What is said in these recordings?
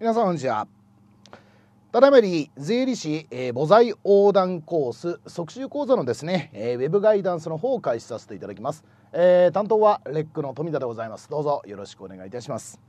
皆さんこんにちはただめり税理士、えー、母材横断コース即習講座のですね、えー、ウェブガイダンスの方を開始させていただきます、えー、担当はレックの富田でございますどうぞよろしくお願いいたします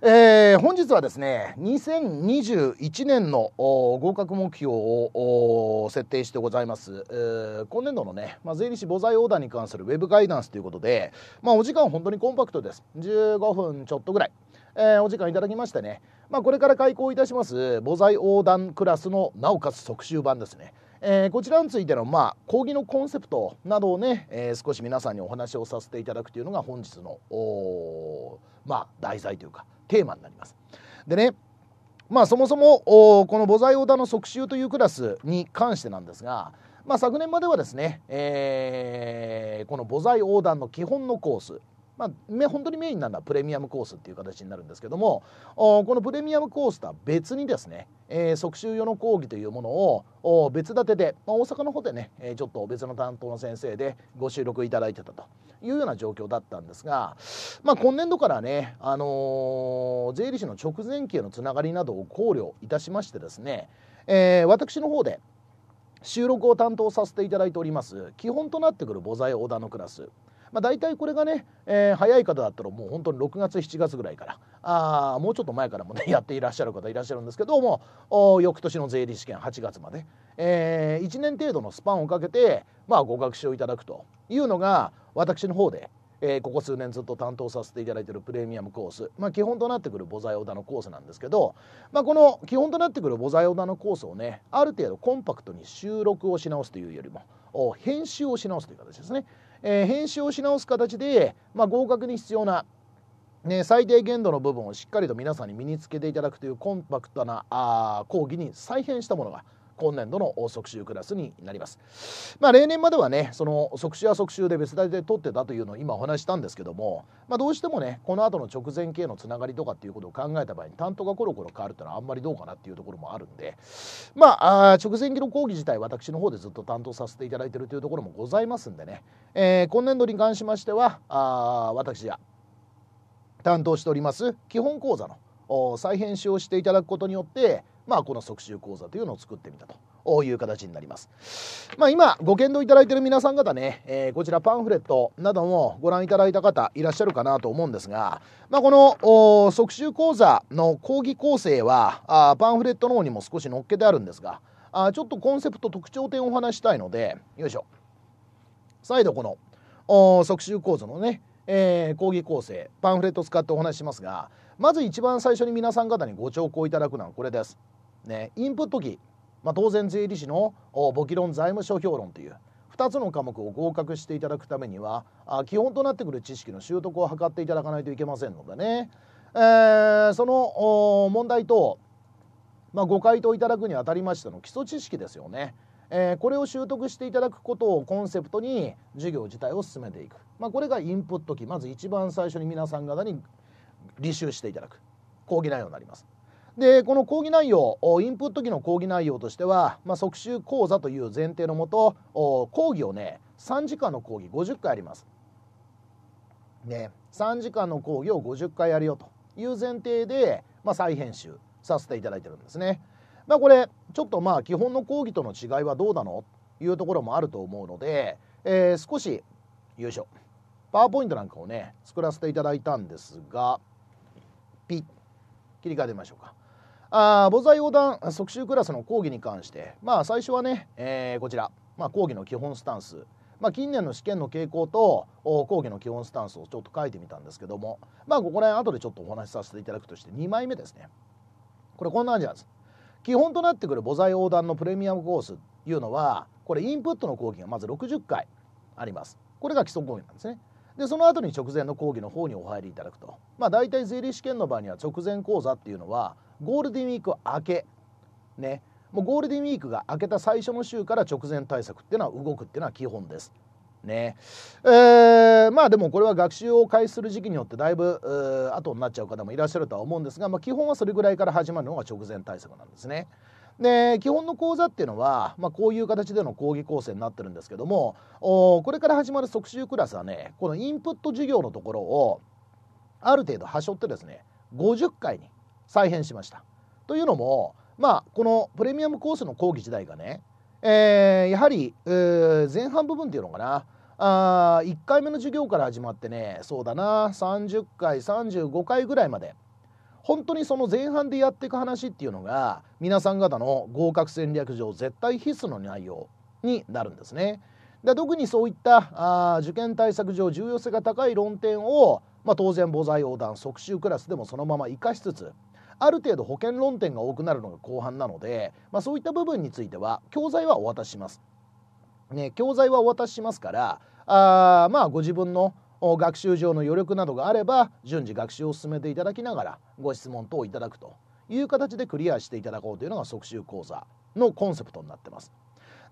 えー、本日はですね2021年の合格目標を設定してございます、えー、今年度のね、まあ、税理士母財オーダーに関するウェブガイダンスということで、まあ、お時間本当にコンパクトです15分ちょっとぐらいえー、お時間いただきましてね、まあ、これから開講いたします母材横断クラスのなおかつ特集版ですね、えー、こちらについての、まあ、講義のコンセプトなどをね、えー、少し皆さんにお話をさせていただくというのが本日のまあ、題材というかテーマになります。でねまあそもそもこの母材オ断の即習というクラスに関してなんですが、まあ、昨年まではですね、えー、この母材横断の基本のコースまあ、本当にメインなのはプレミアムコースっていう形になるんですけどもこのプレミアムコースとは別にですね、えー、即習用の講義というものを別立てで、まあ、大阪の方でねちょっと別の担当の先生でご収録いただいてたというような状況だったんですが、まあ、今年度からね、あのー、税理士の直前期へのつながりなどを考慮いたしましてですね、えー、私の方で収録を担当させていただいております基本となってくる母材オーダーのクラスまあ、大体これがね、えー、早い方だったらもう本当に6月7月ぐらいからあもうちょっと前からもね やっていらっしゃる方いらっしゃるんですけども翌年の税理試験8月まで、えー、1年程度のスパンをかけて、まあ、ご学習いただくというのが私の方でえー、ここ数年ずっと担当させていただいているプレミアムコース、まあ、基本となってくる菩提オーダーのコースなんですけど、まあ、この基本となってくる菩提オーダーのコースをねある程度コンパクトに収録をし直すというよりも編集をし直すという形ですねえー、編集をし直す形で、まあ、合格に必要な、ね、最低限度の部分をしっかりと皆さんに身につけていただくというコンパクトなあ講義に再編したものが今年度の即習クラスになります。まあ、例年まではねその即習は即習で別大で取ってたというのを今お話したんですけども、まあ、どうしてもねこの後の直前系のつながりとかっていうことを考えた場合に担当がコロコロ変わるっていうのはあんまりどうかなっていうところもあるんでまああ直前期の講義自体私の方でずっと担当させていただいてるというところもございますんでね、えー、今年度に関しましてはあ私が担当しております基本講座の再編集をしていただくことによってまあ、この即習講座というのを作ってみたという形になります。まあ、今、ご検討いただいている皆さん方ね、えー、こちらパンフレットなどもご覧いただいた方いらっしゃるかなと思うんですが、まあ、この即習講座の講義構成はあパンフレットの方にも少し載っけてあるんですが、あちょっとコンセプト特徴点をお話したいので、よいしょ。再度この即習講座のね、えー、講義構成パンフレットを使ってお話しますがまず一番最初に皆さん方にご聴講いただくのはこれです。ね、インプット期、まあ、当然税理士の簿記論財務諸表論という2つの科目を合格していただくためにはあ基本となってくる知識の習得を図っていただかないといけませんのでね、えー、その問題と、まあ、ご回答いただくにあたりましての基礎知識ですよね。えー、これを習得していただくことをコンセプトに授業自体を進めていく、まあ、これがインプット期まず一番最初に皆さん方に履修していただく講義内容になります。でこの講義内容インプット機の講義内容としては、まあ、即習講座という前提のもと講義をね3時間の講義50回あります。ね、3時間の講義を50回やるよという前提で、まあ、再編集させていただいてるんですね。まあ、これちょっとまあ基本の講義との違いはどうなのというところもあると思うので、えー、少しよいしょパワーポイントなんかをね作らせていただいたんですがピッ切り替えてみましょうか。あ母材横断即習クラスの講義に関して、まあ、最初はね、えー、こちら、まあ、講義の基本スタンス、まあ、近年の試験の傾向と講義の基本スタンスをちょっと書いてみたんですけども、まあ、ここら辺後でちょっとお話しさせていただくとして2枚目ですねこれこんな感じなんです基本となってくる母材横断のプレミアムコースいうのはこれインプットの講義がまず60回ありますこれが基礎講義なんですねでその後に直前の講義の方にお入りいただくとまあ大体税理試験の場合には直前講座っていうのはゴールデンウィーク明けねもうゴールデンウィークが明けた最初の週から直前対策っていうのは動くっていうのは基本です。ねえー、まあでもこれは学習を開始する時期によってだいぶ後になっちゃう方もいらっしゃるとは思うんですが、まあ、基本はそれぐらいから始まるのが直前対策なんですね。で基本の講座っていうのは、まあ、こういう形での講義構成になってるんですけどもおこれから始まる即習クラスはねこのインプット授業のところをある程度端折ってですね50回に再編しました。というのも、まあ、このプレミアムコースの講義時代がね、えー、やはり、えー、前半部分っていうのかなあ1回目の授業から始まってねそうだな30回35回ぐらいまで本当にその前半でやっていく話っていうのが皆さん方の合格戦略上絶対必須の内容になるんですね。で特にそういったあ受験対策上重要性が高い論点を、まあ、当然母材横断即習クラスでもそのまま生かしつつある程度保険論点が多くなるのが後半なので、まあ、そういった部分については教材はお渡しします。ね、教材はお渡ししますからあまあご自分の学習上の余力などがあれば順次学習を進めていただきながらご質問等をいただくという形でクリアしていただこうというのが即習講座のコンセプトになってます。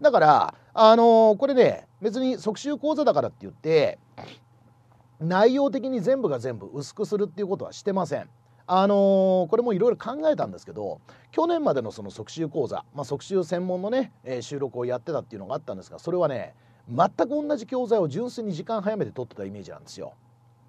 だから、あのー、これね別に即習講座だからって言って内容的に全部が全部薄くするっていうことはしてません。あのー、これもいろいろ考えたんですけど去年までのその即習講座、まあ、即習専門のね、えー、収録をやってたっていうのがあったんですがそれはね全く同じ教材を純粋に時間早めて取ってたイメージなんですよ。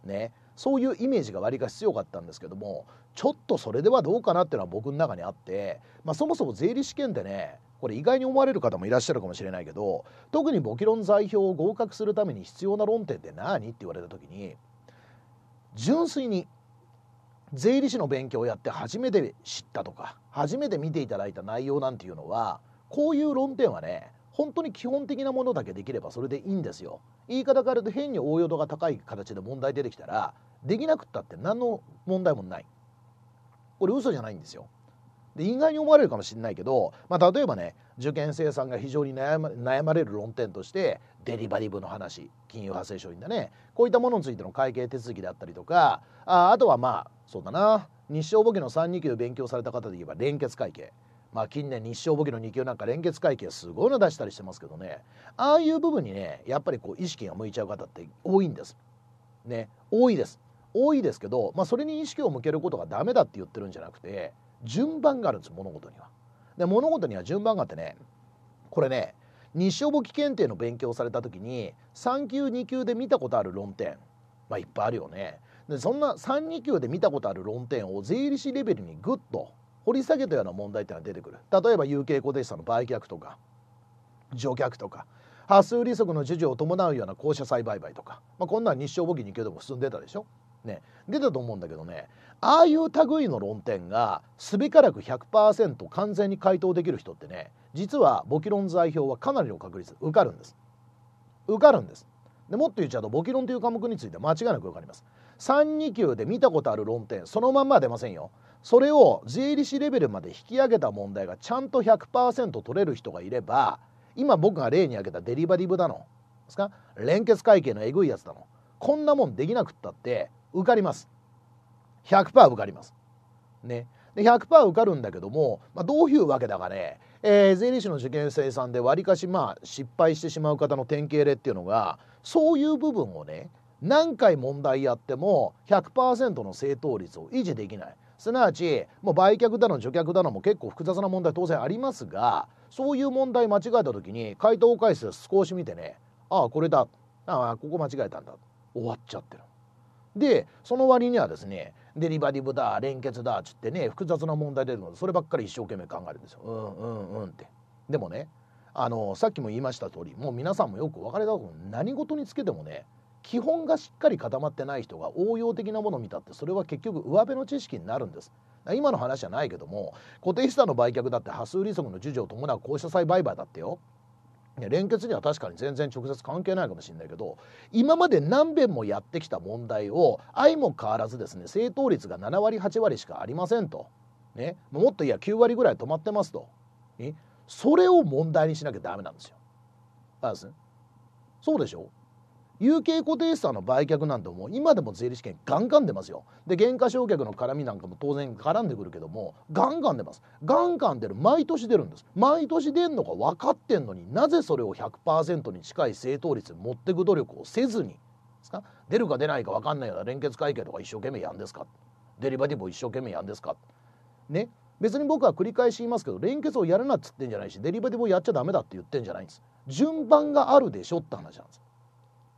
ね、そういうイメージがわりかし強かったんですけどもちょっとそれではどうかなっていうのは僕の中にあって、まあ、そもそも税理試験でねこれ意外に思われる方もいらっしゃるかもしれないけど特に簿記論代表を合格するために必要な論点って何って言われた時に純粋に税理士の勉強をやって初めて知ったとか初めて見ていただいた内容なんていうのはこういう論点はね本当に基本的なものだけできればそれでいいんですよ。言い方からと変に応用度が高い形で問題出てきたらできなくったって何の問題もない。これ嘘じゃないんですよ。で意外に思われるかもしれないけど、まあ、例えばね受験生さんが非常に悩ま悩まれる論点としてデリバリブの話金融発生書院だねこういったものについての会計手続きであったりとかああとはまあそうだな日照簿記の3 2級勉強された方で言えば連結会計まあ近年日照簿記の2級なんか連結会計すごいの出したりしてますけどねああいう部分にねやっぱりこう意識が向いちゃう方って多いんですね多いです多いですけど、まあ、それに意識を向けることが駄目だって言ってるんじゃなくて順番があるんです物事には。で物事には順番があってねこれね日照簿記検定の勉強をされた時に3級2級で見たことある論点まあいっぱいあるよね。でそんな32級で見たことある論点を税理士レベルにぐっと掘り下げたような問題っていうのは出てくる例えば有形固定資産の売却とか除却とか発数利息の授受を伴うような公社債売買とか、まあ、こんなん日照簿記2級でも進んでたでしょね出たと思うんだけどねああいう類の論点がすべからく100%完全に回答できる人ってね実は簿記論代表はかなりの確率受かるんです受かるんですでもっと言っちゃうと簿記論という科目については間違いなく受かります32級で見たことある論点そのまんま出ませんよそれを税理士レベルまで引き上げた問題がちゃんと100%取れる人がいれば今僕が例に挙げたデリバティブだのですか連結会計のえぐいやつだのこんなもんできなくったって受かります100%受かりますねで100%受かるんだけども、まあ、どういうわけだかね、えー、税理士の受験生さんでわりかしまあ失敗してしまう方の典型例っていうのがそういう部分をね何回問題やっても100%の正答率を維持できないすなわちもう売却だの除却だのも結構複雑な問題当然ありますがそういう問題間違えた時に回答回数少し見てねああこれだああここ間違えたんだ終わっちゃってる。でその割にはですねデリバティブだ連結だっつってね複雑な問題出るのでそればっかり一生懸命考えるんですよ。うんうんうんって。でもねあのさっきも言いました通りもう皆さんもよくお分かりだと思う何事につけてもね基本がしっかり固まってない人が応用的なものを見たってそれは結局上辺の知識になるんです今の話じゃないけども固定資産の売却だって波数利息の授受を伴う公社債売買だってよ連結には確かに全然直接関係ないかもしれないけど今まで何遍もやってきた問題を相も変わらずですね正答率が7割8割しかありませんと、ね、もっといや9割ぐらい止まってますとそれを問題にしなきゃダメなんですよ。そうでしょ有形固定資産の売却なんてもう今でも税理士験ガンガン出ますよで減価償却の絡みなんかも当然絡んでくるけどもガンガン出ますガンガン出る毎年出るんです毎年出るのか分かってんのになぜそれを100%に近い正当率に持ってく努力をせずにですか出るか出ないか分かんないような連結会計とか一生懸命やんですかデリバティブを一生懸命やんですかね別に僕は繰り返し言いますけど連結をやるなっつってんじゃないしデリバティブをやっちゃダメだって言ってんじゃないんです順番があるでしょって話なんです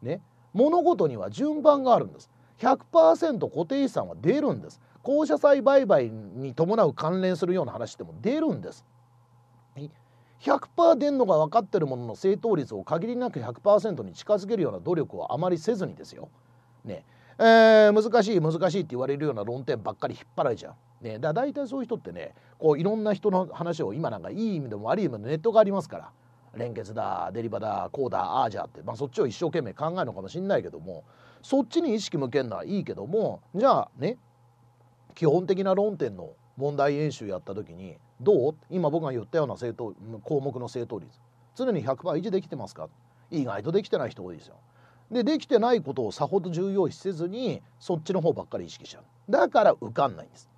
ね、物事には順番があるんです100%固定資産は出るんです公社債売買に伴う関連するような話でも出るんです100%出んのが分かってるものの正答率を限りなく100%に近づけるような努力をあまりせずにですよ、ねえー、難しい難しいって言われるような論点ばっかり引っ張られちゃう。ね、だ大体そういう人ってねこういろんな人の話を今なんかいい意味でも悪い意味でもネットがありますから連結だデリバだこうだああじゃって、まあ、そっちを一生懸命考えるのかもしんないけどもそっちに意識向けるのはいいけどもじゃあね基本的な論点の問題演習やった時にどう今僕が言ったような正答項目の正答率常に100%維持できてますか意外とできてない人多いですよ。でできてないことをさほど重要視せずにそっちの方ばっかり意識しちゃうだから受かんないんです。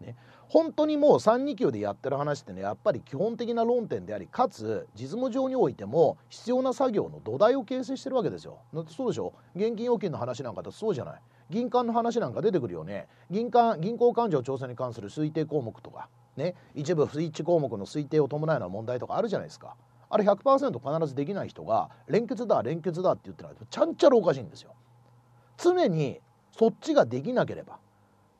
ね、本当にもう32級でやってる話ってねやっぱり基本的な論点でありかつ実務上においても必要な作業の土台を形成してるわけですよだってそうでしょ現金要件の話なんかだとそうじゃない銀行の話なんか出てくるよね銀行銀行勘定調査に関する推定項目とかね一部不一致項目の推定を伴うような問題とかあるじゃないですかあれ100%必ずできない人が連結だ連結だって言ってないとちゃんちゃらおかしいんですよ常にそっちができなければ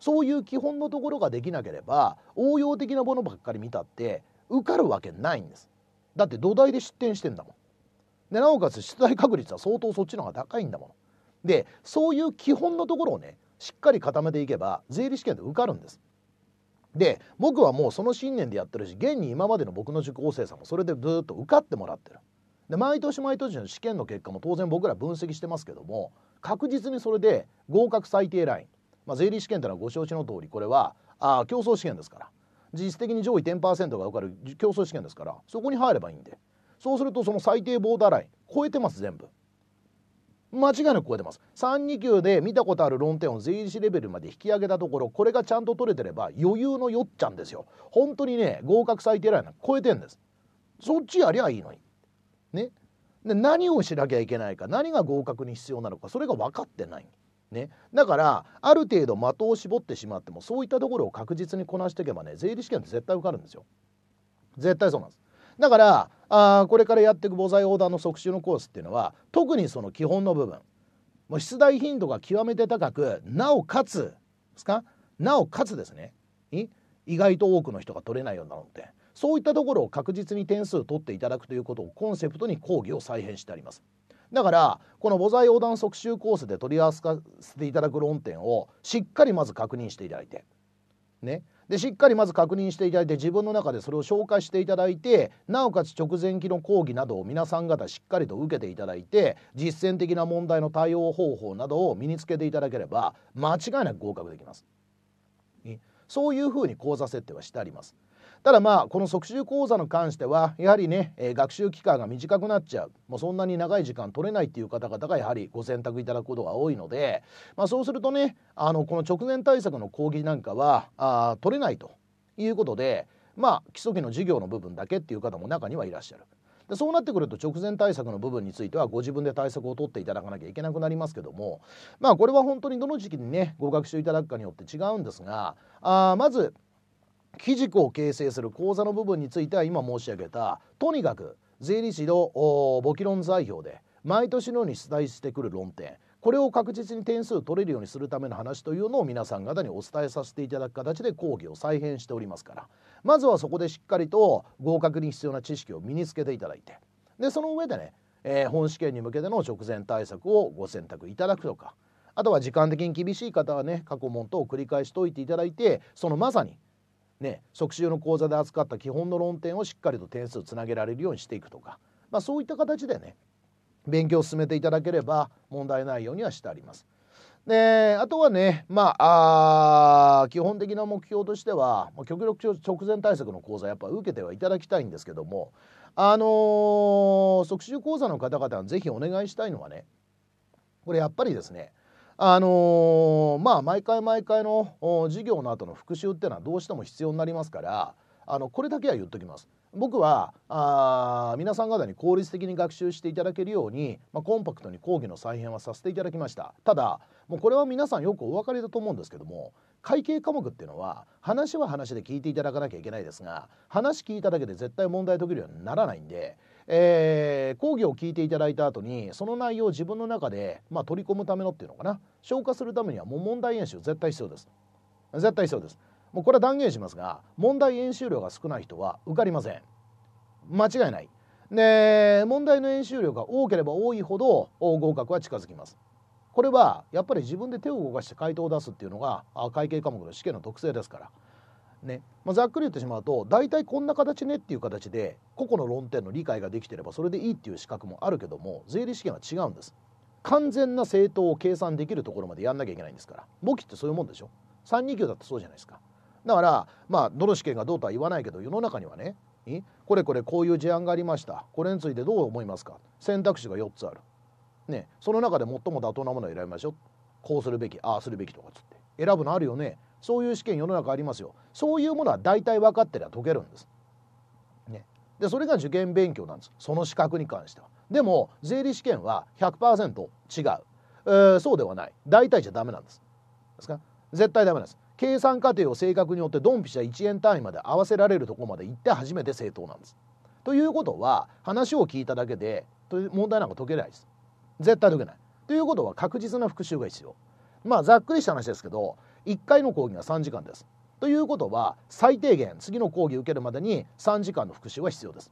そういう基本のところができなければ応用的なものばっかり見たって受かるわけないんですだって土台で出展してんだもんでなおかつ出題確率は相当そっちの方が高いんだもんでそういう基本のところをねしっかり固めていけば税理試験で受かるんですで僕はもうその信念でやってるし現に今までの僕の受講生さんもそれでずっと受かってもらってるで毎年毎年の試験の結果も当然僕ら分析してますけども確実にそれで合格最低ラインまあ、税理試験というのはご承知の通りこれはあ競争試験ですから実質的に上位10%が受かる競争試験ですからそこに入ればいいんでそうするとその最低ボーダーライン超えてます全部間違いなく超えてます32級で見たことある論点を税理士レベルまで引き上げたところこれがちゃんと取れてれば余裕のよっちゃんですよ本当にね合格最低ラインな超えてんですそっちやりゃいいのにねで何をしなきゃいけないか何が合格に必要なのかそれが分かってないね、だからある程度的を絞ってしまってもそういったところを確実にこなしていけばね税理試験って絶対受かるんですよ絶対そうなんですだからあこれからやっていく母材横断の即習のコースっていうのは特にその基本の部分もう出題頻度が極めて高くなおかつですかなおかつですね意外と多くの人が取れないようになるのでそういったところを確実に点数取っていただくということをコンセプトに講義を再編してあります。だからこの母材横断即習コースで取り扱わせていただく論点をしっかりまず確認していただいてねでしっかりまず確認していただいて自分の中でそれを紹介していただいてなおかつ直前期の講義などを皆さん方しっかりと受けていただいて実践的な問題の対応方法などを身につけていただければ間違いなく合格できます。そういうふうに講座設定はしてあります。ただまあこの即習講座に関してはやはりね、えー、学習期間が短くなっちゃうもうそんなに長い時間取れないっていう方々がやはりご選択いただくことが多いので、まあ、そうするとねあのこの直前対策の講義なんかはあ取れないということでまあ基礎期の授業の部分だけっていう方も中にはいらっしゃる。でそうなってくると直前対策の部分についてはご自分で対策を取っていただかなきゃいけなくなりますけどもまあこれは本当にどの時期にねご学習いただくかによって違うんですがあまず基軸を形成する口座の部分については今申し上げたとにかく税理士の簿記論材料で毎年のように出題してくる論点これを確実に点数取れるようにするための話というのを皆さん方にお伝えさせていただく形で講義を再編しておりますからまずはそこでしっかりと合格に必要な知識を身につけていただいてでその上でね、えー、本試験に向けての直前対策をご選択いただくとかあとは時間的に厳しい方はね過去問等を繰り返しておいていただいてそのまさにね、即死用の講座で扱った基本の論点をしっかりと点数つなげられるようにしていくとか、まあ、そういった形でね勉強を進めていただければ問題ないようにはしてあります。であとはね、まあ、あ基本的な目標としては極力直前対策の講座やっぱ受けてはいただきたいんですけども、あのー、即死講座の方々に是非お願いしたいのはねこれやっぱりですねあのー、まあ毎回毎回の授業の後の復習っていうのはどうしても必要になりますからあのこれだけは言っときます。僕はあ皆さん方に効率的に学習していただけるように、まあ、コンパクトに講義の再編はさせていただきましたただもうこれは皆さんよくお分かりだと思うんですけども会計科目っていうのは話は話で聞いていただかなきゃいけないですが話聞いただけで絶対問題解けるようにならないんでえー、講義を聞いていただいた後にその内容を自分の中で、まあ、取り込むためのっていうのかな消化するためにはもう問題演習絶対必要です絶対必要ですもうこれは断言しますが問題演習量が少ない人は受かりません間違いないで問題の演習量が多ければ多いほど合格は近づきますこれはやっぱり自分で手を動かして回答を出すっていうのが会計科目の試験の特性ですからねまあ、ざっくり言ってしまうと大体こんな形ねっていう形で個々の論点の理解ができてればそれでいいっていう資格もあるけども税理士試験は違うんです完全な正当を計算できるところまでやんなきゃいけないんですから簿記ってそういうもんでしょ3二級だってそうじゃないですかだからまあどの試験がどうとは言わないけど世の中にはねこれこれこういう事案がありましたこれについてどう思いますか選択肢が4つある、ね、その中で最も妥当なものを選びましょうこうするべきああするべきとかつって選ぶのあるよねそういう試験世の中ありますよそういうものは大体分かってりゃ解けるんです、ね、でそれが受験勉強なんですその資格に関してはでも税理試験は100%違う、えー、そうではない大体じゃダメなんですですか絶対ダメなんです計算過程を正確によってドンピシャ1円単位まで合わせられるとこまで行って初めて正当なんです。ということは話を聞いただけで問題なんか解けないです。絶対解けない。ということは確実な復習が必要。まあざっくりした話ですけど1回の講義が3時間です。ということは最低限次の講義受けるまでに3時間の復習は必要です。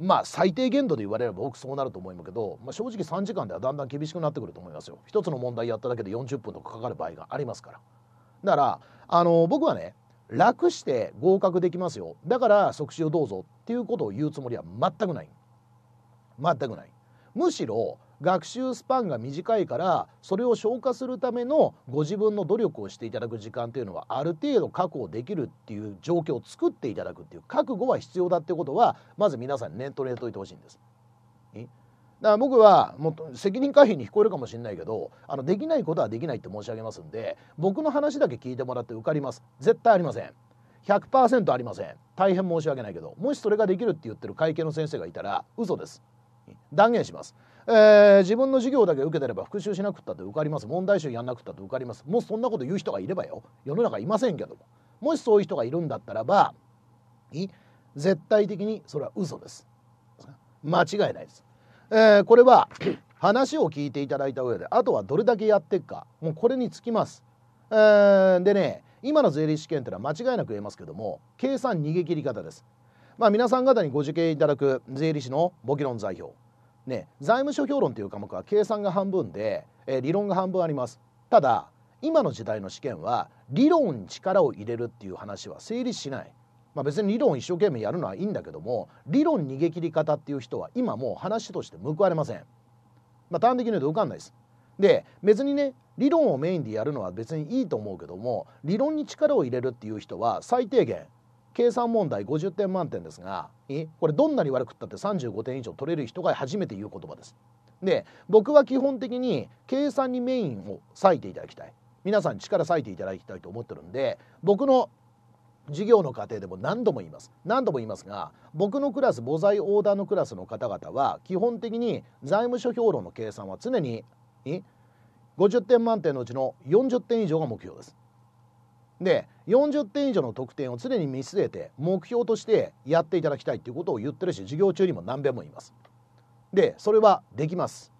まあ最低限度で言われれば僕そうなると思うけど、まあ、正直3時間ではだんだん厳しくなってくると思いますよ。1つの問題やっただけで40分とかかかる場合がありますから。だからあの僕はね楽して合格できますよだから即死をどうぞっていうことを言うつもりは全くない全くないむしろ学習スパンが短いからそれを消化するためのご自分の努力をしていただく時間というのはある程度確保できるっていう状況を作っていただくっていう覚悟は必要だってことはまず皆さん念頭に入れといてほしいんです。だから僕はもう責任回避に聞こえるかもしれないけどあのできないことはできないって申し上げますんで僕の話だけ聞いてもらって受かります絶対ありません100%ありません大変申し訳ないけどもしそれができるって言ってる会計の先生がいたら嘘です断言しますえー、自分の授業だけ受けてれば復習しなくったって受かります問題集やんなくったって受かりますもうそんなこと言う人がいればよ世の中いませんけどももしそういう人がいるんだったらば絶対的にそれは嘘です間違いないです、えー、これは 話を聞いていただいた上であとはどれだけやっていくかもうこれにつきます、えー、でね今の税理士試験ってのは間違いなく言えますけども計算逃げ切り方ですまあ皆さん方にご受験いただく税理士の簿記論代表ね、財務諸表論という科目は計算が半分で、えー、理論が半分あります。ただ今の時代の試験は理論に力を入れるっていう話は成立しない。まあ、別に理論を一生懸命やるのはいいんだけども理論逃げ切り方っていう人は今もう話として報われません。まあ、端的に言うと分かんないです。で別にね理論をメインでやるのは別にいいと思うけども理論に力を入れるっていう人は最低限計算問題50点満点ですがえこれどんなに悪くったって35点以上取れる人が初めて言う言葉です。で僕は基本的に計算にメインを割いていただきたい皆さん力割いていただきたいと思ってるんで僕の授業の過程でも何度も言います何度も言いますが僕のクラス母材オーダーのクラスの方々は基本的に財務諸表論の計算は常にえ50点満点のうちの40点以上が目標ですで40点以上の得点を常に見据えて目標としてやっていただきたいということを言ってるし授業中にも何遍も言います。でそれはできます。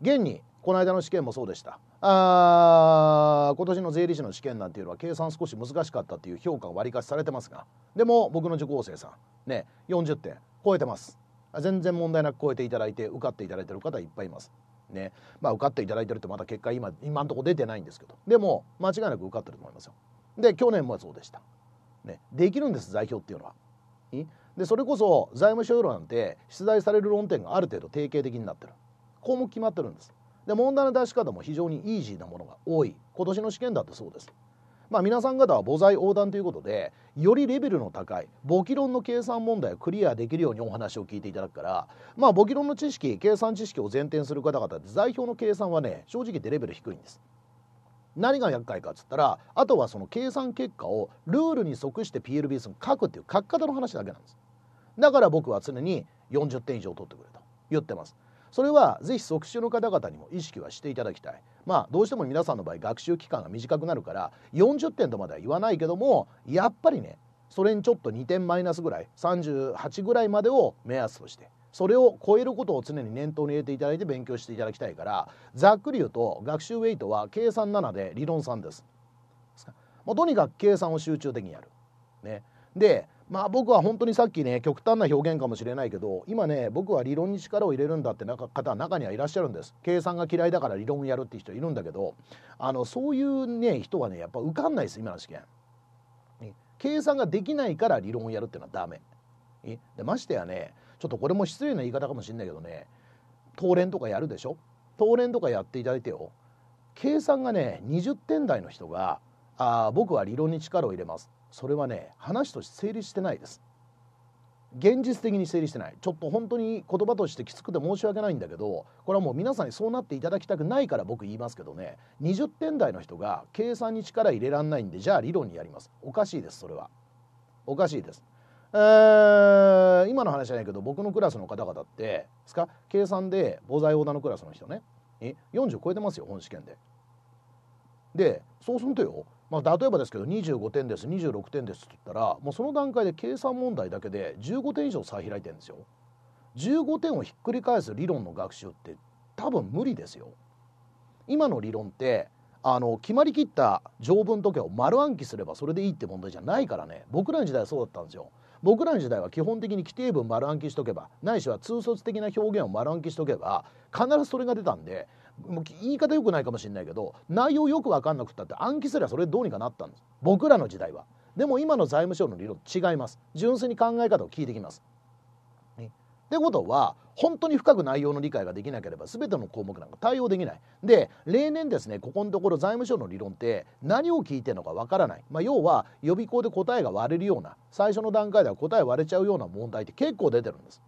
現にこの間の試験もそうでした。あ今年の税理士の試験なんていうのは計算少し難しかったっていう評価が割りかしされてますがでも僕の受講生さんね40点超えてます全然問題なく超えていただいて受かっていただいてる方いっぱいいますねまあ、受かっていただいてるとまだ結果今今んとこ出てないんですけどでも間違いなく受かってると思いますよで去年もそうでした、ね、できるんです代表っていうのはでそれこそ財務省なんて出題される論点がある程度定型的になってる項目決まってるんですで問題の出し方も非常にイージーなものが多い今年の試験だってそうですまあ、皆さん方は母材横断ということでよりレベルの高い簿記論の計算問題をクリアできるようにお話を聞いていただくから、まあ、簿記論の知識計算知識を前提にする方々って表の計算はね正直でレベル低いんです。何が厄介かっつったらあとはその計算結果をルールに即して p l b 数に書くっていう書き方の話だけなんです。だから僕は常に40点以上取ってくれと言ってます。それはぜひ即習の方々にも意識はしていただきたいまあどうしても皆さんの場合学習期間が短くなるから40点とまでは言わないけどもやっぱりねそれにちょっと2点マイナスぐらい38ぐらいまでを目安としてそれを超えることを常に念頭に入れていただいて勉強していただきたいからざっくり言うと学習ウェイトは計算7で理論3です。もうとにかく計算を集中的にやる。ね、でまあ僕は本当にさっきね極端な表現かもしれないけど今ね僕は理論に力を入れるんだって方は中にはいらっしゃるんです計算が嫌いだから理論やるって人いるんだけどあのそういうね人はねやっぱ受かんないです今の試験。計算ができないから理論をやるっていうのはダメ。でましてやねちょっとこれも失礼な言い方かもしれないけどね当連とかやるでしょ当連とかやっていただいてよ計算がね20点台の人があ僕は理論に力を入れますそれはね話として成立してないです現実的に整理してないちょっと本当に言葉としてきつくて申し訳ないんだけどこれはもう皆さんにそうなっていただきたくないから僕言いますけどね20点台の人が計算に力入れらんないんでじゃあ理論にやりますおかしいですそれはおかしいです、えー、今の話じゃないけど僕のクラスの方々ってですか計算で防災横ーのクラスの人ねえ40超えてますよ本試験ででそうするとよまあ、例えばですけど25点です26点ですって言ったらもうその段階で計算問題だけで15点以上差開いてるんですよ。15点をひっくり返す理論の学習って多分無理ですよ。今の理論ってあの決まりきった条文とかを丸暗記すればそれでいいって問題じゃないからね僕らの時代はそうだったんですよ。僕らの時代は基本的に規定文丸暗記しとけばないしは通説的な表現を丸暗記しとけば必ずそれが出たんでもう言い方よくないかもしれないけど内容よく分かんなくったって暗記すればそれどうにかなったんです僕らの時代はでも今の財務省の理論違います純粋に考え方を聞いてきます。ね、ってことは本当に深く内容の理解ができなければ全ての項目なんか対応できないで例年ですねここのところ財務省の理論って何を聞いてるのかわからない、まあ、要は予備校で答えが割れるような最初の段階では答え割れちゃうような問題って結構出てるんです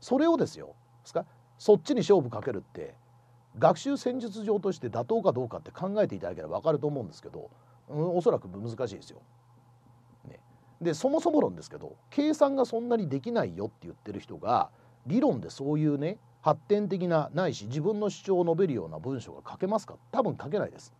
それをですよですかそっちに勝負かけるって学習戦術上として妥当かどうかって考えていただければ分かると思うんですけど、うん、おそらく難しいですよ。ね、でそもそも論ですけど計算がそんなにできないよって言ってる人が理論でそういうね発展的なないし自分の主張を述べるような文章が書けますか多分書けないです。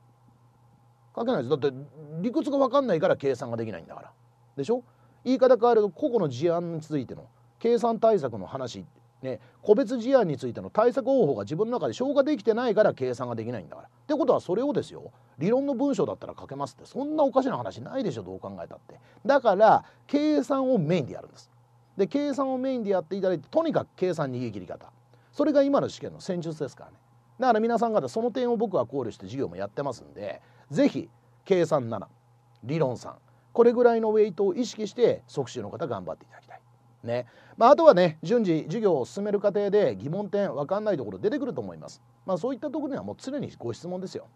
書けないですだって理屈が分かんないから計算ができないんだから。でしょ言い方変えると個々の事案についての計算対策の話ね、個別事案についての対策方法が自分の中で消化できてないから計算ができないんだから。ってことはそれをですよ理論の文章だったら書けますってそんなおかしな話ないでしょどう考えたって。だから計算をメインでやるんです。で計算をメインでやっていただいてとにかく計算逃げ切り方それが今の試験の戦術ですからね。だから皆さん方その点を僕は考慮して授業もやってますんで是非計算7理論3これぐらいのウェイトを意識して即死の方頑張っていただきたい。ねまあ、あとはね順次授業を進める過程で疑問点分かんないところ出てくると思います、まあ、そういったところにはもう常にご質問ですよ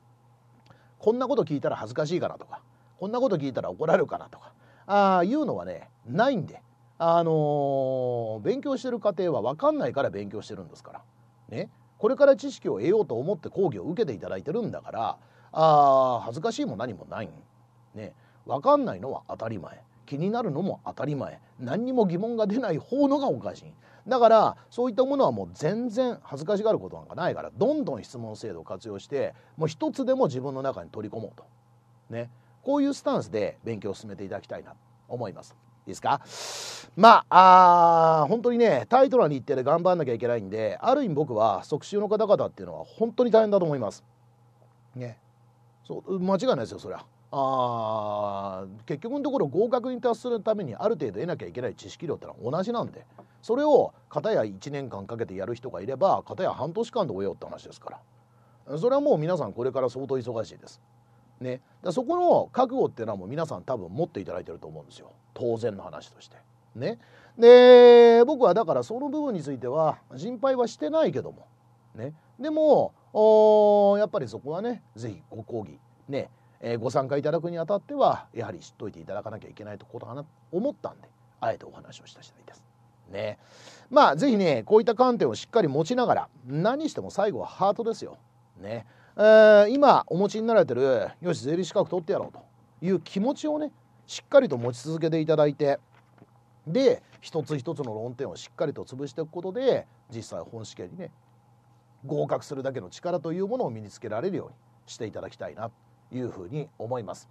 こんなこと聞いたら恥ずかしいかなとかこんなこと聞いたら怒られるかなとかああいうのはねないんで、あのー、勉強してる過程は分かんないから勉強してるんですから、ね、これから知識を得ようと思って講義を受けていただいてるんだからあ恥ずかしいも何もないん、ね、分かんないのは当たり前。気になるのも当たり前何にも疑問が出ない方のがおかしいだからそういったものはもう全然恥ずかしがることなんかないからどんどん質問制度を活用してもう一つでも自分の中に取り込もうとねこういうスタンスで勉強を進めていただきたいなと思います。いいですかまああ本当にねタイトルに行っ程で頑張んなきゃいけないんである意味僕は即習の方々っていうのは本当に大変だと思います。ねそう間違いないですよそりゃ。あ結局のところ合格に達するためにある程度得なきゃいけない知識量ってのは同じなんでそれを片や1年間かけてやる人がいれば片や半年間で終えようって話ですからそれはもう皆さんこれから相当忙しいです。ね、だそこの覚悟っていうのはもう皆さん多分持っていただいてると思うんですよ当然の話として。ね、で僕はだからその部分については心配はしてないけども、ね、でもやっぱりそこはね是非ご講義ねえご参加いただくにあたってはやはり知っといていただかなきゃいけないとことかなと思ったんであえてお話をした次第です。ね、まあ是非ねこういった観点をしっかり持ちながら何しても最後はハートですよ。ねえー、今お持ちになられてるよし税理士資格取ってやろうという気持ちをねしっかりと持ち続けていただいてで一つ一つの論点をしっかりと潰していくことで実際本試験にね合格するだけの力というものを身につけられるようにしていただきたいないうふうに思います。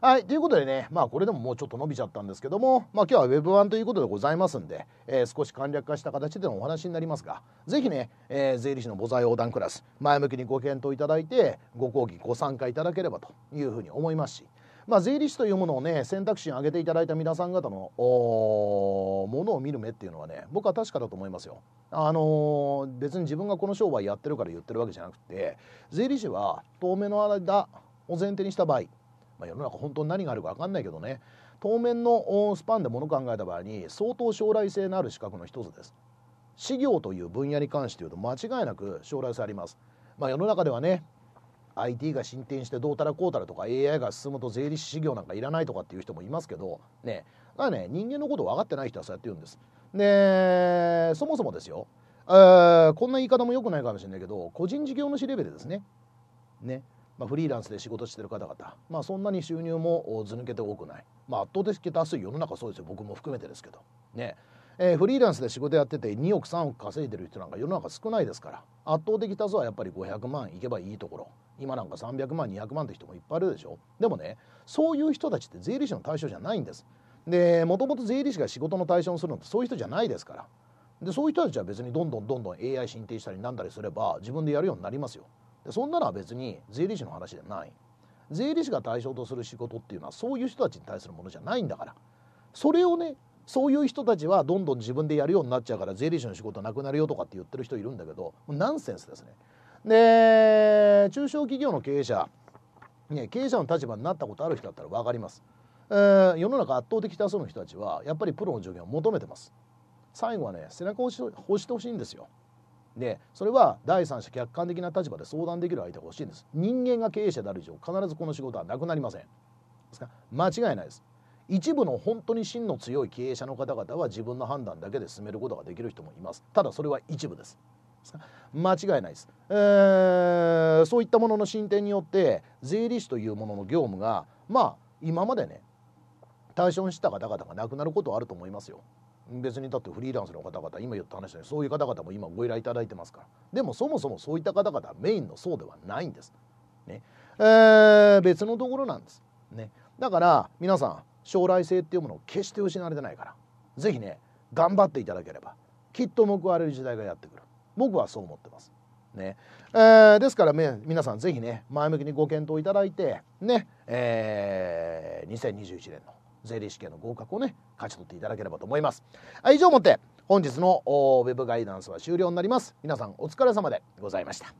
はい、ということでね、まあこれでももうちょっと伸びちゃったんですけども、まあ今日は Web 1ということでございますんで、えー、少し簡略化した形でのお話になりますが、是非ね、えー、税理士の母材横断クラス、前向きにご検討いただいて、ご講義、ご参加いただければというふうに思いますし、まあ、税理士というものをね選択肢に挙げていただいた皆さん方のものを見る目っていうのはね僕は確かだと思いますよ。あのー、別に自分がこの商売やってるから言ってるわけじゃなくて税理士は当面の間を前提にした場合、まあ、世の中本当に何があるか分かんないけどね当面のスパンでもの考えた場合に相当将来性のある資格の一つです。事業という分野に関して言うと間違いなく将来性あります。まあ、世の中ではね IT が進展してどうたらこうたらとか AI が進むと税理士事業なんかいらないとかっていう人もいますけどねだね人間のこと分かってない人はそうやって言うんです。でそもそもですよ、えー、こんな言い方も良くないかもしれないけど個人事業主レベルですね。ねまあ、フリーランスで仕事してる方々、まあ、そんなに収入もず抜けて多くない、まあ、圧倒的多数世の中そうですよ僕も含めてですけどねえー、フリーランスで仕事やってて2億3億稼いでる人なんか世の中少ないですから圧倒的多数はやっぱり500万いけばいいところ今なんか300万200万って人もいっぱいいるでしょでもねそういう人たちって税理士の対象じゃないんですでもともと税理士が仕事の対象にするのってそういう人じゃないですからでそういう人たちは別にどんどんどんどん AI 進呈したりなんだりすれば自分でやるようになりますよでそんなのは別に税理士の話じゃない税理士が対象とする仕事っていうのはそういう人たちに対するものじゃないんだからそれをねそういう人たちはどんどん自分でやるようになっちゃうから税理士の仕事なくなるよとかって言ってる人いるんだけどナンセンスですね。で中小企業の経営者、ね、経営者の立場になったことある人だったら分かります。えー、世の中圧倒的多数の人たちはやっぱりプロの助言を求めてます。最後はね背中を押してほしいんですよ。でそれは第三者客観的な立場で相談できる相手が欲しいんです人間が経営者である以上必ずこの仕事はなくなりませんですか間違いないです一部の本当に真の強い経営者の方々は自分の判断だけで進めることができる人もいますただそれは一部です間違いないです、えー、そういったものの進展によって税理士というものの業務がまあ今までね対象にした方々がなくなることはあると思いますよ別にだってフリーランスの方々今言った話でそういう方々も今ご依頼いただいてますからでもそもそもそういった方々はメインの層ではないんです、ねえー、別のところなんです、ね、だから皆さん将来性っていうものを決して失われてないから是非ね頑張っていただければきっと報われる時代がやってくる僕はそう思ってますねえー、ですから、ね、皆さんぜひね前向きにご検討いただいてね、えー、2021年の税理士系の合格をね勝ち取っていただければと思いますはい、以上をもって本日のウェブガイダンスは終了になります皆さんお疲れ様でございました